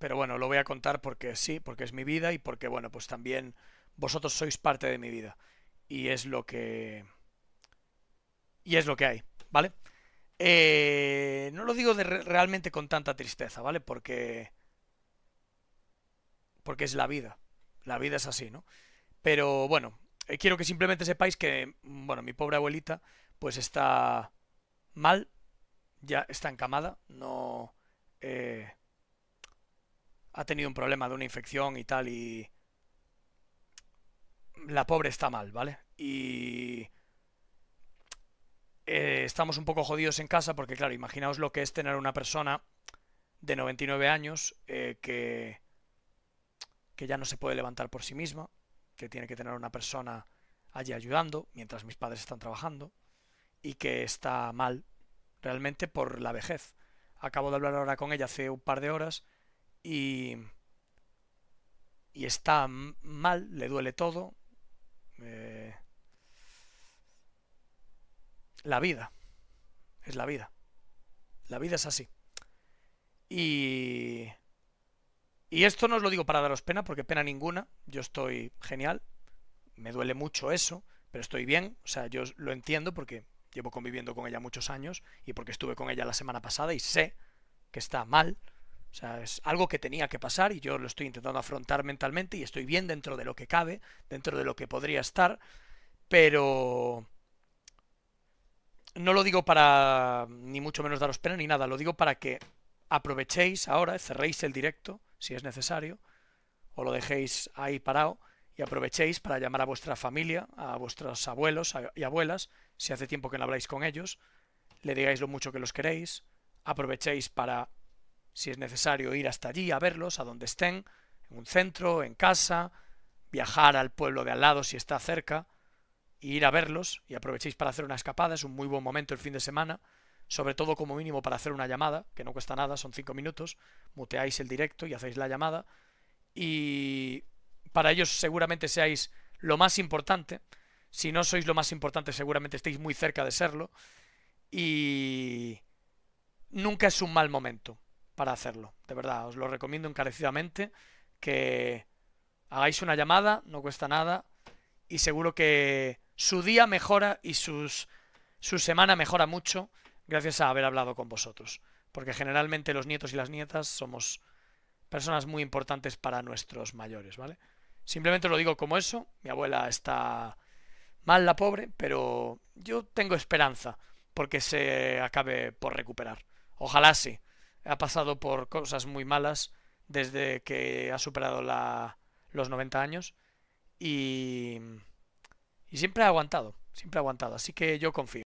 pero bueno, lo voy a contar porque sí, porque es mi vida y porque, bueno, pues también vosotros sois parte de mi vida. Y es lo que... Y es lo que hay, ¿vale? Eh, no lo digo realmente con tanta tristeza, ¿vale? Porque... Porque es la vida. La vida es así, ¿no? Pero bueno, eh, quiero que simplemente sepáis que, bueno, mi pobre abuelita, pues está mal, ya está encamada, no ha tenido un problema de una infección y tal y... La pobre está mal, ¿vale? Y... Eh, estamos un poco jodidos en casa porque, claro, imaginaos lo que es tener una persona de 99 años eh, que, que ya no se puede levantar por sí misma, que tiene que tener una persona allí ayudando mientras mis padres están trabajando y que está mal realmente por la vejez. Acabo de hablar ahora con ella hace un par de horas y, está mal, le duele todo. Eh, la vida, es la vida. La vida es así. Y, y esto no os lo digo para daros pena, porque pena ninguna. Yo estoy genial, me duele mucho eso, pero estoy bien. O sea, yo lo entiendo porque llevo conviviendo con ella muchos años y porque estuve con ella la semana pasada y sé que está mal o sea, es algo que tenía que pasar y yo lo estoy intentando afrontar mentalmente y estoy bien dentro de lo que cabe, dentro de lo que podría estar, pero no lo digo para ni mucho menos daros pena ni nada, lo digo para que aprovechéis ahora, cerréis el directo si es necesario, o lo dejéis ahí parado y aprovechéis para llamar a vuestra familia, a vuestros abuelos y abuelas, si hace tiempo que no habláis con ellos, le digáis lo mucho que los queréis, aprovechéis para si es necesario ir hasta allí a verlos, a donde estén, en un centro, en casa, viajar al pueblo de al lado si está cerca, ir a verlos y aprovechéis para hacer una escapada, es un muy buen momento el fin de semana, sobre todo como mínimo para hacer una llamada, que no cuesta nada, son cinco minutos, muteáis el directo y hacéis la llamada, y para ellos seguramente seáis lo más importante, si no sois lo más importante seguramente estéis muy cerca de serlo, y nunca es un mal momento, para hacerlo. De verdad, os lo recomiendo encarecidamente que hagáis una llamada, no cuesta nada y seguro que su día mejora y sus, su semana mejora mucho gracias a haber hablado con vosotros. Porque generalmente los nietos y las nietas somos personas muy importantes para nuestros mayores, ¿vale? Simplemente lo digo como eso. Mi abuela está mal la pobre, pero yo tengo esperanza porque se acabe por recuperar. Ojalá sí ha pasado por cosas muy malas desde que ha superado los 90 años y, y siempre ha aguantado, siempre ha aguantado, así que yo confío.